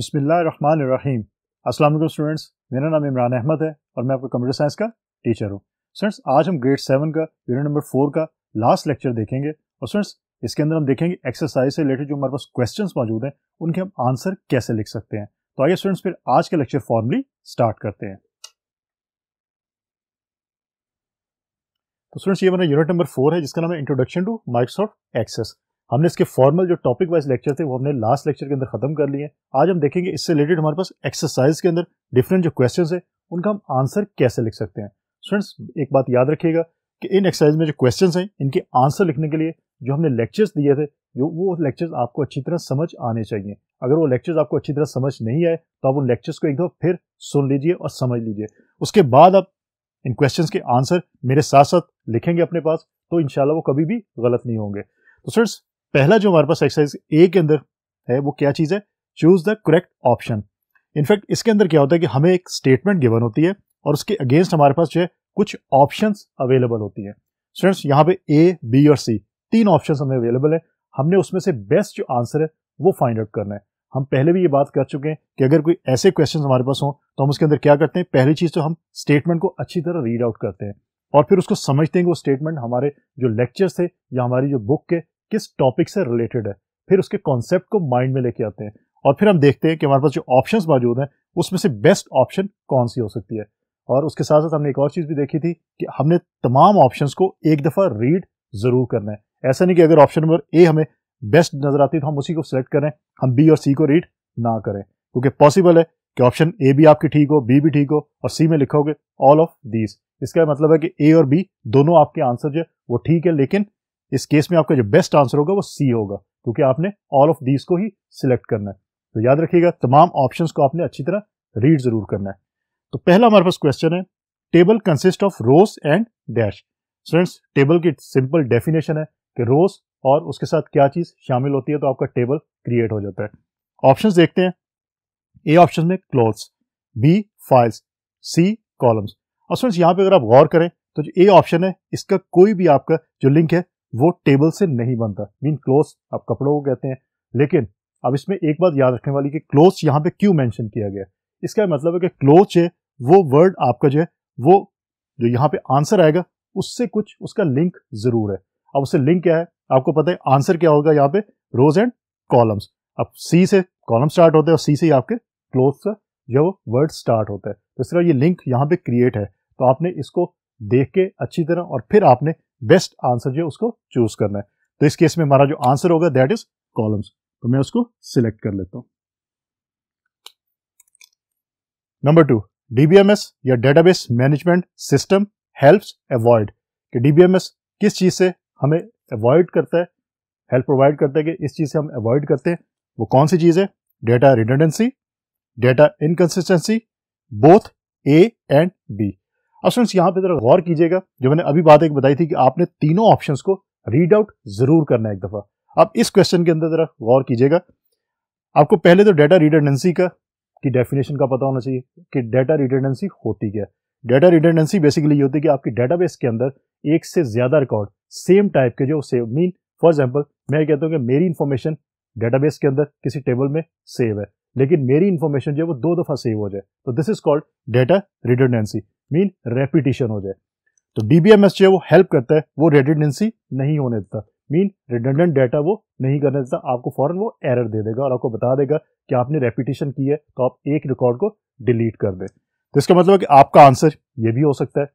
बिसमीम असलम स्टूडेंट्स मेरा नाम इमरान अहमद है और मैं आपका कंप्यूटर साइंस का टीचर हूँ स्टूडेंट्स आज हम ग्रेड सेवन का यूनिट नंबर फोर का लास्ट लेक्चर देखेंगे और स्टूडेंट्स इसके अंदर हम देखेंगे एक्सरसाइज से रिलेटेड जो हमारे पास क्वेश्चन मौजूद हैं उनके हम आंसर कैसे लिख सकते हैं तो आइए स्टूडेंट्स फिर आज का लेक्चर फॉर्मली स्टार्ट करते हैं तो स्टूडेंट्स ये मेरा यूनिट नंबर फोर है जिसका नाम है इंट्रोडक्शन टू माइक्रोसॉफ्ट एक्सेस हमने इसके फॉर्मल जो टॉपिक वाइज लेक्चर थे वो हमने लास्ट लेक्चर के अंदर खत्म कर लिए आज हम देखेंगे इससे रिलेटेड हमारे पास एक्सरसाइज के अंदर डिफरेंट जो क्वेश्चन है उनका हम आंसर कैसे लिख सकते हैं स्टूडेंट्स एक बात याद रखिएगा कि इन एक्सरसाइज में जो क्वेश्चन हैं इनके आंसर लिखने के लिए जो हमने लेक्चर्स दिए थे जो वो लेक्चर्स आपको अच्छी तरह समझ आने चाहिए अगर वो लेक्चर्स आपको अच्छी तरह समझ नहीं आए तो आप उन लेक्चर्स को एक दफा फिर सुन लीजिए और समझ लीजिए उसके बाद आप इन क्वेश्चंस के आंसर मेरे साथ साथ लिखेंगे अपने पास तो इनशाला वो कभी भी गलत नहीं होंगे तो फ्रेंड्स पहला जो हमारे पास एक्सरसाइज ए के अंदर है वो क्या चीज़ है choose the correct option in fact इसके अंदर क्या होता है कि हमें एक स्टेटमेंट गिवन होती है और उसके अगेंस्ट हमारे पास जो है कुछ ऑप्शंस अवेलेबल होती है स्टूडेंट्स यहाँ पे ए बी और सी तीन ऑप्शंस हमें अवेलेबल है हमने उसमें से बेस्ट जो आंसर है वो फाइंड आउट करना है हम पहले भी ये बात कर चुके हैं कि अगर कोई ऐसे क्वेश्चन हमारे पास हों तो हम उसके अंदर क्या करते हैं पहली चीज़ तो हम स्टेटमेंट को अच्छी तरह रीड आउट करते हैं और फिर उसको समझते हैं कि वो स्टेटमेंट हमारे जो लेक्चर्स थे या हमारी जो बुक के किस टॉपिक से रिलेटेड है फिर उसके कॉन्सेप्ट को माइंड में लेके आते हैं और फिर हम देखते हैं कि हमारे पास जो ऑप्शन मौजूद हैं उसमें से बेस्ट ऑप्शन कौन सी हो सकती है और उसके साथ साथ हमने एक और चीज़ भी देखी थी कि हमने तमाम ऑप्शन को एक दफ़ा रीड ज़रूर करना है ऐसा नहीं कि अगर ऑप्शन नंबर ए हमें बेस्ट नज़र आती है तो हम उसी को सिलेक्ट करें हम बी और सी को रीड ना करें क्योंकि पॉसिबल है कि ऑप्शन ए भी आपकी ठीक हो बी भी ठीक हो और सी में लिखोगे ऑल ऑफ दीज इसका मतलब है कि ए और बी दोनों आपके आंसर जो है वो ठीक है लेकिन इस केस में आपका जो बेस्ट आंसर होगा वो सी होगा क्योंकि आपने ऑल ऑफ दीज को ही सिलेक्ट करना है तो याद रखिएगा तमाम ऑप्शंस को आपने अच्छी तरह रीड जरूर करना है तो पहला हमारे पास क्वेश्चन है table consist of rows and dash students table की सिंपल डेफिनेशन है कि रोस और उसके साथ क्या चीज शामिल होती है तो आपका टेबल क्रिएट हो जाता है ऑप्शन देखते हैं ए ऑप्शन में clothes B files C columns और स्टूडेंट्स यहां पर अगर आप गौर करें तो जो ए ऑप्शन है इसका कोई भी आपका जो लिंक है वो टेबल से नहीं बनता मीन क्लोथ आप कपड़ों को कहते हैं लेकिन अब इसमें एक बात याद रखने वाली कि क्लोथ यहाँ पे क्यों मेंशन किया गया इसका मतलब है कि क्लोथ है वो वर्ड आपका जो है वो जो यहाँ पे आंसर आएगा उससे कुछ उसका लिंक जरूर है अब उससे लिंक क्या है आपको पता है आंसर क्या होगा यहाँ पे रोज एंड कॉलम्स अब सी से कॉलम स्टार्ट होते हैं और सी से ही आपके क्लोथ का जो वो वर्ड स्टार्ट होता है तो इस तरह ये लिंक यहाँ पे क्रिएट है तो आपने इसको देख के अच्छी तरह और फिर आपने बेस्ट आंसर जो उसको चूज करना है तो इस केस में हमारा जो आंसर होगा दैट इज कॉलम्स तो मैं उसको सिलेक्ट कर लेता हूं नंबर टू डीबीएमएस या database management system helps avoid कि डीबीएमएस किस चीज से हमें अवॉइड करता है हेल्प प्रोवाइड करता है कि इस चीज से हम अवॉइड करते हैं वो कौन सी चीज है data redundancy data inconsistency both A and B अब फ्रेंड्स यहाँ पे जरा गौर कीजिएगा जो मैंने अभी बात एक बताई थी कि आपने तीनों ऑप्शंस को रीड आउट जरूर करना है एक दफ़ा अब इस क्वेश्चन के अंदर जरा गौर कीजिएगा आपको पहले तो डेटा रिटेंडेंसी का की डेफिनेशन का पता होना चाहिए कि डेटा रिटेंडेंसी होती क्या डेटा रिटेंडेंसी बेसिकली ये होती है कि आपकी डेटाबेस के अंदर एक से ज़्यादा रिकॉर्ड सेम टाइप के जो सेव मीन फॉर एग्जाम्पल मैं कहता हूँ कि मेरी इन्फॉर्मेशन डेटाबेस के अंदर किसी टेबल में सेव है लेकिन मेरी इन्फॉर्मेशन जो है वो दो दफ़ा सेव हो जाए तो this is called data redundancy mean repetition हो जाए तो डीबीएमएस जो है वो हेल्प करता है वो रेडिडेंसी नहीं होने देता मीन रेडेंडेंट डाटा वो नहीं करने देता आपको फॉरन वो एरर दे देगा और आपको बता देगा कि आपने रेपिटेशन की है तो आप एक रिकॉर्ड को डिलीट कर दें तो इसका मतलब है कि आपका आंसर ये भी हो सकता है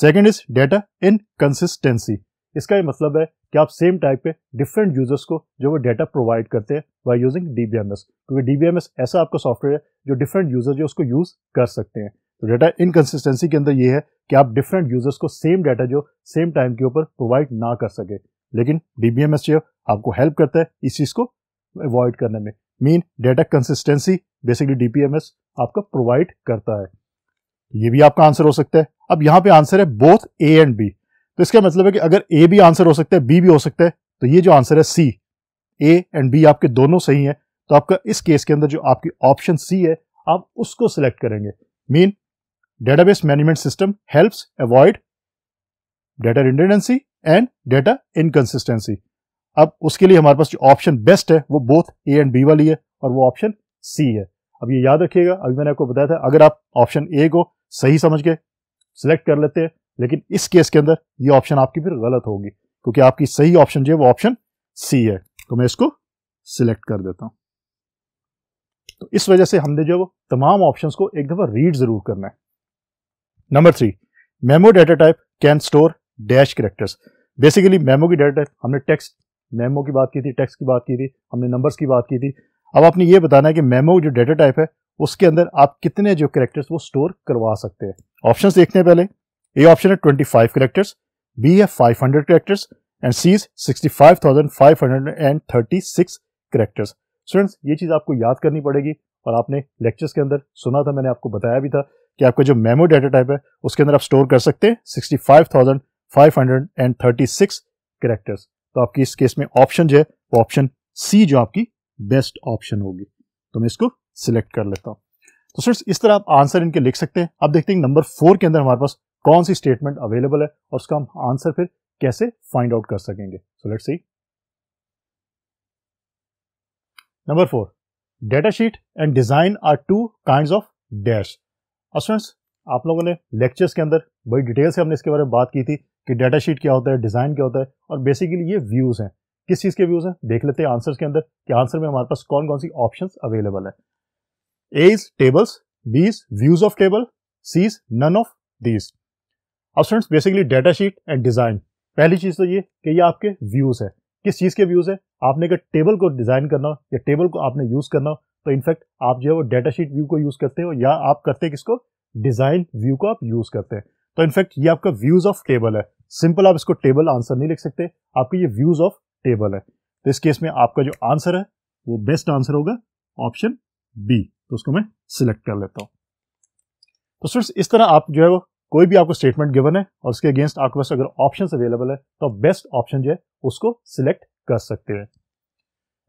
second is data inconsistency इसका ये मतलब है कि आप सेम टाइप पे डिफरेंट यूजर्स को जो वो डेटा प्रोवाइड करते हैं बाय यूजिंग डीबीएमएस क्योंकि डीबीएमएस ऐसा आपका सॉफ्टवेयर है जो डिफरेंट यूजर जो उसको यूज़ कर सकते हैं तो डाटा इनकन्सिस्टेंसी के अंदर ये है कि आप डिफरेंट यूजर्स को सेम डाटा जो सेम टाइम के ऊपर प्रोवाइड ना कर सके लेकिन डीबीएमएस जो आपको हेल्प करता है इस चीज़ को अवॉइड करने में mean data consistency basically DBMS आपका प्रोवाइड करता है ये भी आपका आंसर हो सकता है अब यहाँ पे आंसर है बोथ ए एंड बी तो इसका मतलब है कि अगर ए भी आंसर हो सकता है बी भी हो सकता है तो ये जो आंसर है सी ए एंड बी आपके दोनों सही हैं तो आपका इस केस के अंदर जो आपकी ऑप्शन सी है आप उसको सिलेक्ट करेंगे mean Database management system helps avoid data redundancy and data inconsistency अब उसके लिए हमारे पास जो ऑप्शन बेस्ट है वो बोथ ए एंड बी वाली है और वो ऑप्शन सी है अब ये याद रखिएगा अभी मैंने आपको बताया था अगर आप ऑप्शन ए को सही समझ के सिलेक्ट कर लेते हैं लेकिन इस केस के अंदर ये ऑप्शन आपकी फिर गलत होगी क्योंकि आपकी सही ऑप्शन जो है वो ऑप्शन सी है तो मैं इसको सिलेक्ट कर देता हूँ तो इस वजह से हमने जो वो तमाम ऑप्शंस को एक दफ़ा रीड ज़रूर करना है number three memo data type can store dash characters basically memo की डाटा टाइप हमने टेक्स्ट मेमो की बात की थी टेक्स्ट की बात की थी हमने नंबर्स की बात की थी अब आपने ये बताना है कि मेमो जो डाटा टाइप है उसके अंदर आप कितने जो करेक्टर्स वो स्टोर करवा सकते हैं ऑप्शन देखते हैं पहले ए ऑप्शन है ट्वेंटी फाइव करेक्टर्स बी है five hundred characters and C is six characters students ये चीज़ आपको याद करनी पड़ेगी और आपने लेक्चर्स के अंदर सुना था मैंने आपको बताया भी था कि आपका जो मेमो डाटा टाइप है उसके अंदर आप स्टोर कर सकते हैं sixty five thousand five hundred and thirty six characters तो आपकी इस केस में ऑप्शन जो है वो ऑप्शन सी जो आपकी बेस्ट ऑप्शन होगी तो मैं इसको सिलेक्ट कर लेता हूं तो सर इस तरह आप आंसर इनके लिख सकते हैं आप देखते हैं नंबर फोर के अंदर हमारे पास कौन सी स्टेटमेंट अवेलेबल है और उसका हम आंसर फिर कैसे फाइंड आउट कर सकेंगे so let's see number four data sheet and design are two kind of dash और फ्रेंड्स आप लोगों ने लेक्चर्स के अंदर बड़ी डिटेल से हमने इसके बारे में बात की थी कि डाटा शीट क्या होता है डिज़ाइन क्या होता है और बेसिकली ये व्यूज़ हैं किस चीज़ के व्यूज़ हैं देख लेते हैं आंसर्स के अंदर कि आंसर में हमारे पास कौन कौन सी ऑप्शन अवेलेबल है A is tables B is views of table C is none of these अब friends basically data sheet and design पहली चीज़ तो ये कि ये आपके व्यूज़ है किस चीज़ के व्यूज़ है आपने अगर टेबल को डिज़ाइन करना हो या टेबल को आपने यूज़ करना हो तो इनफैक्ट आप जो है वो डेटा शीट व्यू को यूज़ करते हो या आप करते हैं किसको डिज़ाइन व्यू को आप यूज़ करते हैं तो इनफैक्ट ये आपका व्यूज़ ऑफ टेबल है सिंपल आप इसको टेबल आंसर नहीं लिख सकते आपके ये व्यूज़ ऑफ टेबल है तो इस केस में आपका जो आंसर है वो बेस्ट आंसर होगा ऑप्शन बी तो उसको मैं सिलेक्ट कर लेता हूं तो सर इस तरह आप जो है वो कोई भी आपको स्टेटमेंट गिवन है और उसके अगेंस्ट आपके पास अगर ऑप्शन अवेलेबल है तो आप बेस्ट ऑप्शन जो है उसको सिलेक्ट कर सकते हैं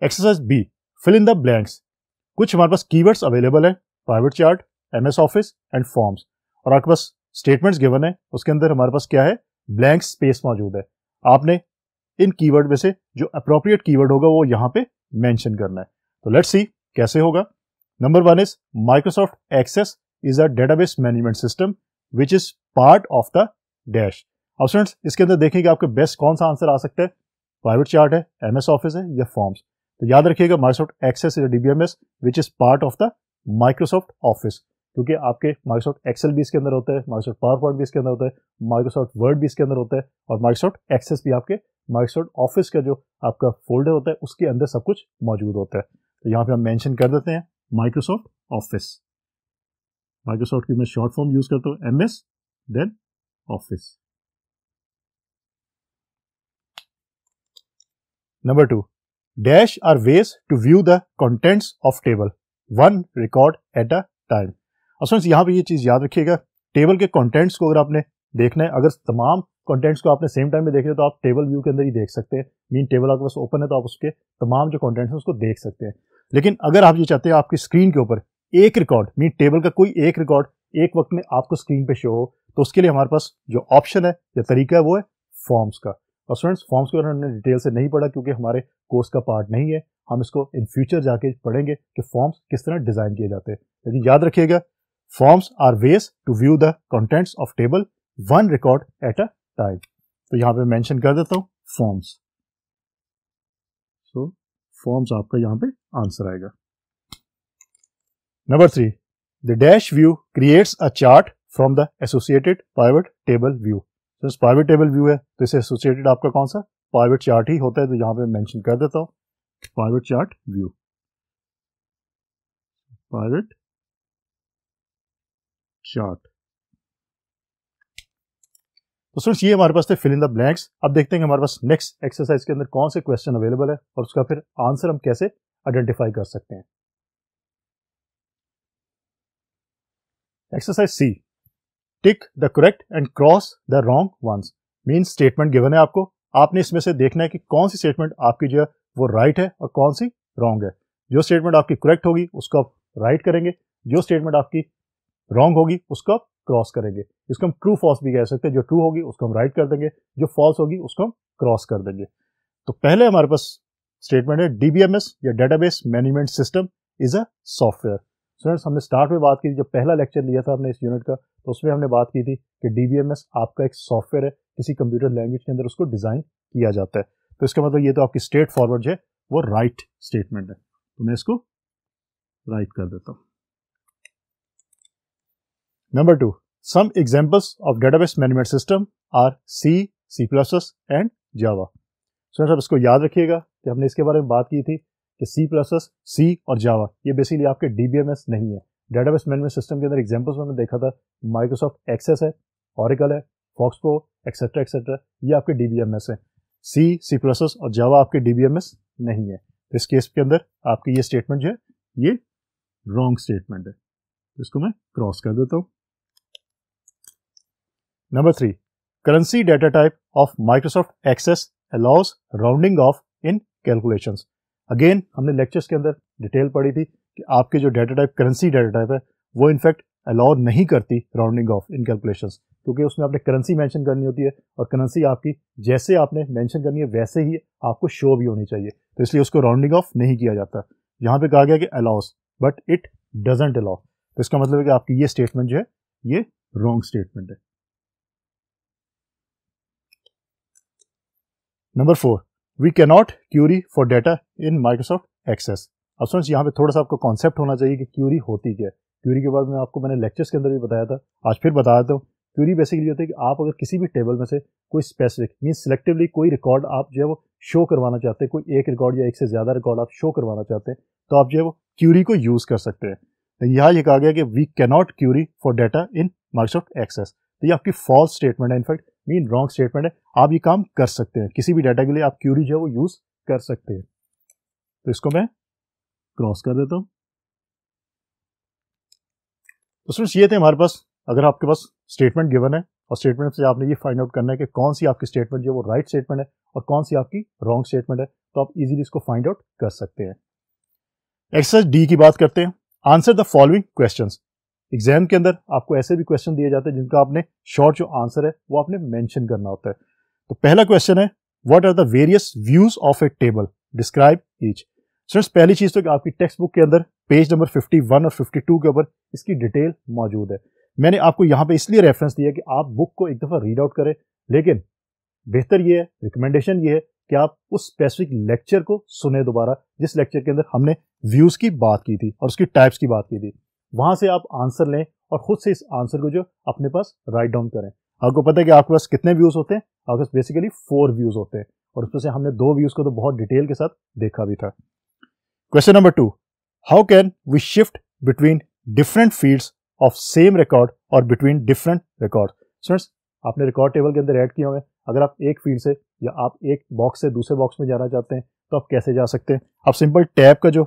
exercise B fill in the blanks कुछ हमारे पास कीवर्ड्स अवेलेबल है private chart MS office and forms और आपके पास स्टेटमेंट्स गिवन है उसके अंदर हमारे पास क्या है ब्लैंक स्पेस मौजूद है आपने इन कीवर्ड में से जो अप्रोप्रिएट कीवर्ड होगा वो यहाँ पे मेंशन करना है तो लेट्स सी कैसे होगा number one is Microsoft Access is a database management system which is part of the dash अब स्टूडेंट्स इसके अंदर देखेंगे आपके बेस्ट कौन सा आंसर आ सकता है प्राइवेट चार्ट है एमएस ऑफिस है या फॉर्म्स तो याद रखिएगा Microsoft Access is as which is part of the Microsoft Office क्योंकि आपके माइक्रोसॉफ्ट एक्सेल भी इसके अंदर होता है माइक्रोसॉफ्ट पावर पॉइंट भी इसके अंदर होता है माइक्रोसॉफ्ट वर्ड भी इसके अंदर होता है और माइक्रोसॉफ्ट एक्सेस भी आपके माइक्रोसॉफ्ट ऑफिस का जो आपका फोल्डर होता है उसके अंदर सब कुछ मौजूद होता है तो यहाँ पे हम मेंशन कर देते हैं माइक्रोसॉफ्ट ऑफिस माइक्रोसॉफ्ट की मैं शॉर्ट फॉर्म यूज करता हूँ M S then office number two Dash are ways to view the contents of table, one record at a time. असमेंस यहाँ पे ये चीज़ याद रखिएगा टेबल के कंटेंट्स को अगर आपने देखना है अगर तमाम कंटेंट्स को आपने सेम टाइम में देख तो आप टेबल व्यू के अंदर ही देख सकते हैं मीन टेबल आपके पास ओपन है तो आप उसके तमाम जो कंटेंट्स हैं उसको देख सकते हैं लेकिन अगर आप ये चाहते हैं आपकी स्क्रीन के ऊपर एक रिकॉर्ड मीन टेबल का कोई एक रिकॉर्ड एक वक्त में आपको स्क्रीन पे शो हो तो उसके लिए हमारे पास जो ऑप्शन है या तरीका है वो है फॉर्म्स का और स्टूडेंट्स फॉर्म्स के बारे में हमने डिटेल से नहीं पढ़ा क्योंकि हमारे कोर्स का पार्ट नहीं है हम इसको इन फ्यूचर जाके पढ़ेंगे कि फॉर्म्स किस तरह डिज़ाइन किए जाते हैं लेकिन याद रखिएगा forms are ways to view the contents of table one record at a time तो यहाँ पे मेंशन कर देता हूँ फॉर्म्स सो फॉर्म्स आपका यहाँ पे आंसर आएगा number three the dash view creates a chart from the associated pivot table view since private table view है तो इसे एसोसिएटेड आपका कौन सा प्राइवेट चार्ट ही होता है तो यहाँ पे मेंशन कर देता हूँ private chart view private chart तो सिर्फ ये हमारे पास थे फिल इन द ब्लैंक्स अब देखते हैं हमारे पास नेक्स्ट एक्सरसाइज के अंदर कौन से क्वेश्चन अवेलेबल है और उसका फिर आंसर हम कैसे आइडेंटिफाई कर सकते हैं exercise C tick the correct and cross the wrong ones mean statement given है आपको आपने इसमें से देखना है कि कौन सी स्टेटमेंट आपकी जो है वो राइट right है और कौन सी रॉन्ग है जो स्टेटमेंट आपकी करेक्ट होगी उसको आप राइट right करेंगे जो स्टेटमेंट आपकी रॉन्ग होगी उसको आप क्रॉस करेंगे इसको हम ट्रू फॉल्स भी कह सकते हैं जो ट्रू होगी उसको हम राइट right कर देंगे जो फॉल्स होगी उसको हम क्रॉस कर देंगे तो पहले हमारे पास स्टेटमेंट है डीबीएमएस या database management system is a software students हमने स्टार्ट में बात की जब पहला लेक्चर लिया था हमने इस यूनिट का तो उसमें हमने बात की थी कि डी आपका एक सॉफ्टवेयर है किसी कंप्यूटर लैंग्वेज के अंदर उसको डिज़ाइन किया जाता है तो इसका मतलब ये तो आपकी स्ट्रेट फॉरवर्ड है वो राइट स्टेटमेंट है तो मैं इसको राइट कर देता हूँ number two some examples of database management system are C C plus and Java sir इसको याद रखिएगा कि हमने इसके बारे में बात की थी कि सी प्लस सी और जावा ये बेसिकली आपके डीबीएमएस नहीं है डेटाबेस मैनेजमेंट सिस्टम के अंदर एग्जाम्पल्स में देखा था माइक्रोसॉफ्ट एक्सेस है ऑरिकल है फॉक्स प्रो एक्सेट्रा एक्सेट्रा ये आपके एस है सी सी प्लस और जावा आपके डीबीएमएस नहीं है तो इस केस के अंदर आपकी ये स्टेटमेंट जो है ये रॉन्ग स्टेटमेंट है तो इसको मैं क्रॉस कर देता हूँ number three currency data type of Microsoft Access allows rounding off in calculations again हमने लेक्चर्स के अंदर डिटेल पढ़ी थी कि आपके जो data type currency data type है वो इनफैक्ट अलाउ नहीं करती राउंडिंग ऑफ इन कैलकुलेशन क्योंकि उसमें आपने करेंसी मैंशन करनी होती है और करेंसी आपकी जैसे आपने मैंशन करनी है वैसे ही आपको शो भी होनी चाहिए तो इसलिए उसको राउंडिंग ऑफ नहीं किया जाता यहाँ पे कहा गया कि allows but it doesn't allow तो इसका मतलब है कि आपकी ये स्टेटमेंट जो है ये रॉन्ग स्टेटमेंट है number four we cannot query for data in Microsoft Access अब समझ यहाँ पे थोड़ा सा आपको कॉन्सेप्ट होना चाहिए कि क्यूरी होती क्या है क्यूरी के बारे में आपको मैंने लेक्चर्स के अंदर भी बताया था आज फिर बता देता हूँ क्यूरी बेसिकली होती है कि आप अगर किसी भी टेबल में से कोई स्पेसिफिक मीन सेलेक्टिवली कोई रिकॉर्ड आप जो है वो शो करवाना चाहते हैं कोई एक रिकॉर्ड या एक से ज़्यादा रिकॉर्ड आप शो करवाना चाहते हैं तो आप जो है वो क्यूरी को यूज़ कर सकते हैं तो यहाँ ये कहा गया कि we cannot query for data in Microsoft Access तो ये आपकी फॉल्स स्टेटमेंट है इनफैक्ट मीन रॉन्ग स्टेटमेंट है आप ये काम कर सकते हैं किसी भी डाटा के लिए आप क्यूरी जो है वो यूज़ कर सकते हैं तो इसको मैं क्रॉस कर देता हूं तो स्टूडेंट्स ये थे हमारे पास अगर आपके पास स्टेटमेंट गिवन है और स्टेटमेंट से आपने ये फाइंड आउट करना है कि कौन सी आपकी स्टेटमेंट जो है वो राइट right स्टेटमेंट है और कौन सी आपकी रॉन्ग स्टेटमेंट है तो आप इजीली इसको फाइंड आउट कर सकते हैं एक्सरसाइज डी की बात करते हैं answer the following questions exam के अंदर आपको ऐसे भी क्वेश्चन दिए जाते हैं जिनका आपने शॉर्ट जो आंसर है वो आपने मेंशन करना होता है तो पहला क्वेश्चन है what are the various views of a table describe each students पहली चीज तो आपकी टेक्स्ट बुक के अंदर पेज नंबर 51 और 52 के ऊपर इसकी डिटेल मौजूद है मैंने आपको यहां पे इसलिए रेफरेंस दिया कि आप बुक को एक दफ़ा रीड आउट करें लेकिन बेहतर ये है रिकमेंडेशन ये है कि आप उस स्पेसिफिक लेक्चर को सुने दोबारा जिस लेक्चर के अंदर हमने व्यूज़ की बात की थी और उसकी टाइप्स की बात की थी वहां से आप आंसर लें और ख़ुद से इस आंसर को जो अपने पास राइट डाउन करें आपको पता है कि आपके पास कितने व्यूज़ होते हैं आपके पास बेसिकली फोर व्यूज़ होते हैं और उसमें से हमने दो व्यूज़ को तो बहुत डिटेल के साथ देखा भी था question number two how can we shift between different fields of same record और बिटवीन डिफरेंट रिकॉर्ड स्टूडेंट्स आपने रिकॉर्ड टेबल के अंदर ऐड हुआ है अगर आप एक फील्ड से या आप एक बॉक्स से दूसरे बॉक्स में जाना चाहते हैं तो आप कैसे जा सकते हैं आप सिंपल टैब का जो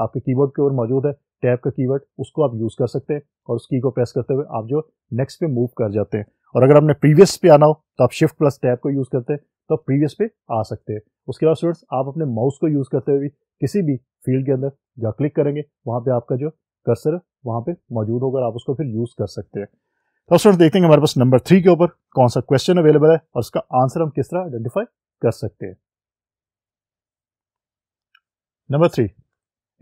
आपके कीबोर्ड के ऊपर मौजूद है टैब का कीवर्ड उसको आप यूज़ कर सकते हैं और उस की को प्रेस करते हुए आप जो नेक्स्ट पे मूव कर जाते हैं और अगर आपने प्रीवियस पे आना हो तो आप शिफ्ट प्लस टैब को यूज़ करते हैं तो आप प्रीवियस पे आ सकते हैं उसके बाद स्टूडेंट्स आप अपने माउस को यूज़ करते हुए भी किसी भी फील्ड के अंदर जहाँ क्लिक करेंगे वहाँ पर आपका जो कर्सर वहाँ पर मौजूद होगा आप उसको फिर यूज़ कर सकते हैं तो स्टूडेंट्स देखते हैं हमारे पास नंबर थ्री के ऊपर कौन सा क्वेश्चन अवेलेबल है और उसका आंसर हम किस तरह आइडेंटिफाई कर सकते हैं number three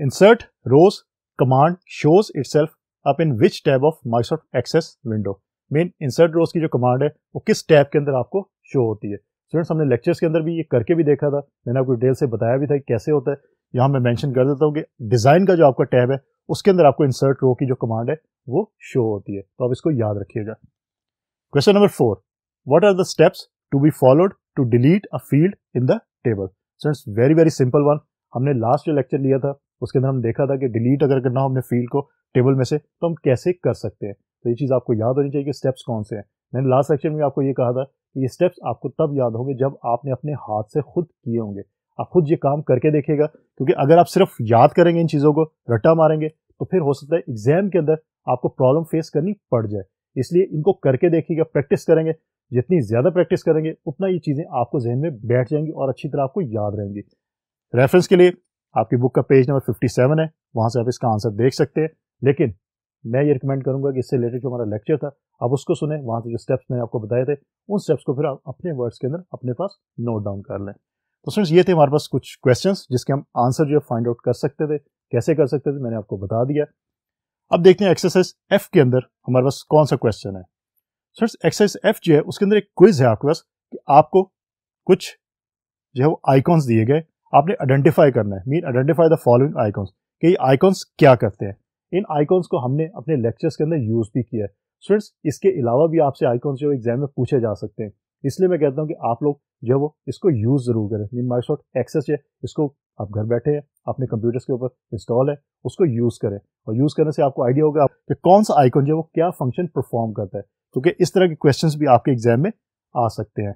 insert rows command shows itself up in which tab of Microsoft Access window mean insert rows की जो कमांड है वो किस टैब के अंदर आपको शो होती है स्टूडेंट्स हमने लेक्चर्स के अंदर भी ये करके भी देखा था मैंने आपको डिटेल से बताया भी था कि कैसे होता है यहाँ मैं मैंशन कर देता हूँ कि डिज़ाइन का जो आपका टैब है उसके अंदर आपको इंसर्ट रो की जो कमांड है वो शो होती है तो आप इसको याद रखिएगा question number four what are the steps to be followed to delete a field in the table students very very simple one हमने लास्ट जो लेक्चर लिया था उसके अंदर हम देखा था कि डिलीट अगर करना हो अपने फील्ड को टेबल में से तो हम कैसे कर सकते हैं तो ये चीज़ आपको याद होनी चाहिए कि स्टेप्स कौन से हैं मैंने लास्ट सेक्शन में आपको ये कहा था कि ये स्टेप्स आपको तब याद होंगे जब आपने अपने हाथ से खुद किए होंगे आप खुद ये काम करके देखेगा क्योंकि अगर आप सिर्फ याद करेंगे इन चीज़ों को रट्टा मारेंगे तो फिर हो सकता है एग्जाम के अंदर आपको प्रॉब्लम फेस करनी पड़ जाए इसलिए इनको करके देखिएगा प्रैक्टिस करेंगे जितनी ज़्यादा प्रैक्टिस करेंगे उतना ये चीज़ें आपको जहन में बैठ जाएंगी और अच्छी तरह आपको याद रहेंगी रेफरेंस के लिए आपकी बुक का पेज नंबर 57 है वहाँ से आप इसका आंसर देख सकते हैं लेकिन मैं ये रिकमेंड करूँगा कि इससे रिलेटेड जो हमारा लेक्चर था आप उसको सुने वहाँ से जो स्टेप्स मैंने आपको बताए थे उन स्टेप्स को फिर आप अपने वर्ड्स के अंदर अपने पास नोट डाउन कर लें तो फ्रेंड्स ये थे हमारे पास कुछ क्वेश्चन जिसके हम आंसर जो है फाइंड आउट कर सकते थे कैसे कर सकते थे मैंने आपको बता दिया अब देखते हैं एक्सरसाइज एफ के अंदर हमारे पास कौन सा क्वेश्चन है फ्रेंड्स एक्सरसाइज एफ जो है उसके अंदर एक क्विज है आपके पास कि आपको कुछ जो है वो आइकॉन्स दिए गए आपने आइडेंटिफाई करना है mean identify the following icons कि ये आइकॉन्स क्या करते हैं इन आइकॉन्स को हमने अपने लेक्चर्स के अंदर यूज़ भी किया है स्टूडेंट्स इसके अलावा भी आपसे आइकॉन्स जो एग्जाम में पूछे जा सकते हैं इसलिए मैं कहता हूँ कि आप लोग जो है वो इसको यूज़ ज़रूर करें मीन माइक्रोसॉफ्ट एक्सेस है इसको आप घर बैठे हैं अपने कंप्यूटर्स के ऊपर इंस्टॉल है उसको यूज़ करें और यूज़ करने से आपको आइडिया होगा कि कौन सा आइकॉन जो है वो क्या फंक्शन परफॉर्म करता है क्योंकि इस तरह के क्वेश्चन भी आपके एग्जाम में आ सकते हैं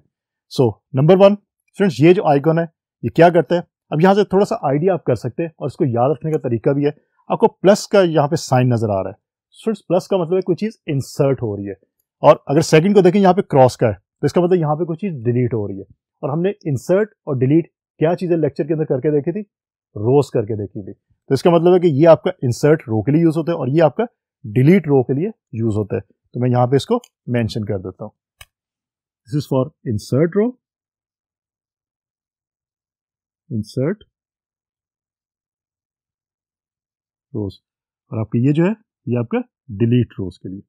सो नंबर वन फ्रेंड्स ये जो आइकॉन है ये क्या करता है अब यहाँ से थोड़ा सा आइडिया आप कर सकते हैं और इसको याद रखने का तरीका भी है आपको प्लस का यहाँ पे साइन नजर आ रहा है स्टूडेंट्स प्लस का मतलब है कोई चीज़ इंसर्ट हो रही है और अगर सेकंड को देखें यहाँ पे क्रॉस का है तो इसका मतलब यहाँ पे कोई चीज़ डिलीट हो रही है और हमने इंसर्ट और डिलीट क्या चीज़ें लेक्चर के अंदर करके देखी थी रोज करके देखी थी तो इसका मतलब है कि ये आपका इंसर्ट रो के लिए यूज़ होता है और ये आपका डिलीट रो के लिए यूज़ होता है तो मैं यहाँ पे इसको मैंशन कर देता हूँ this is for insert row insert rows और आपके ये जो है ये आपका डिलीट रोज के लिए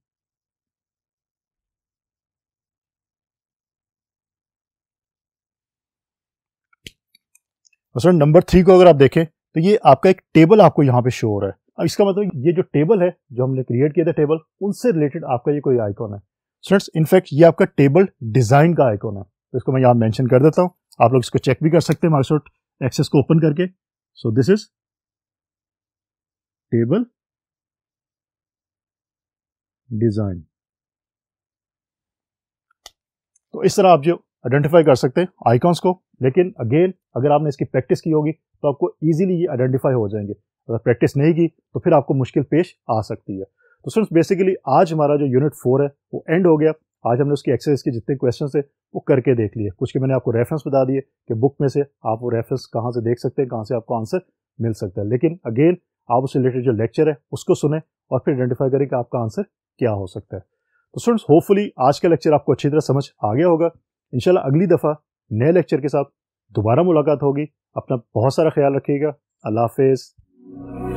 सर नंबर थ्री को अगर आप देखें तो ये आपका एक टेबल आपको यहां पे शो हो रहा है अब इसका मतलब ये जो टेबल है जो हमने क्रिएट किया था टेबल उनसे रिलेटेड आपका ये कोई आइकॉन है फ्रेंड्स इनफैक्ट ये आपका टेबल डिजाइन का आइकॉन है तो इसको मैं यहां मेंशन कर देता हूं आप लोग इसको चेक भी कर सकते हैं साथ एक्सेस को ओपन करके so this is table design तो इस तरह आप जो आइडेंटिफाई कर सकते हैं आइकॉन्स को लेकिन अगेन अगर आपने इसकी प्रैक्टिस की होगी तो आपको इजीली ये आइडेंटिफाई हो जाएंगे अगर प्रैक्टिस नहीं की तो फिर आपको मुश्किल पेश आ सकती है तो फ्रेंड्स बेसिकली आज हमारा जो यूनिट फोर है वो एंड हो गया आज हमने उसकी एक्सरसाइज के जितने क्वेश्चन थे वो करके देख लिए कुछ के मैंने आपको रेफरेंस बता दिए कि बुक में से आप वो रेफरेंस कहाँ से देख सकते हैं कहाँ से आपको आंसर मिल सकता है लेकिन अगेन आप उससे रिलेटेड जो लेक्चर है उसको सुने और फिर आइडेंटिफाई करें कि आपका आंसर क्या हो सकता है तो स्टूडेंट्स होपफुली आज का लेक्चर आपको अच्छी तरह समझ आ गया होगा इंशाल्लाह अगली दफ़ा नए लेक्चर के साथ दोबारा मुलाकात होगी अपना बहुत सारा ख्याल रखिएगा अल्लाह हाफिज़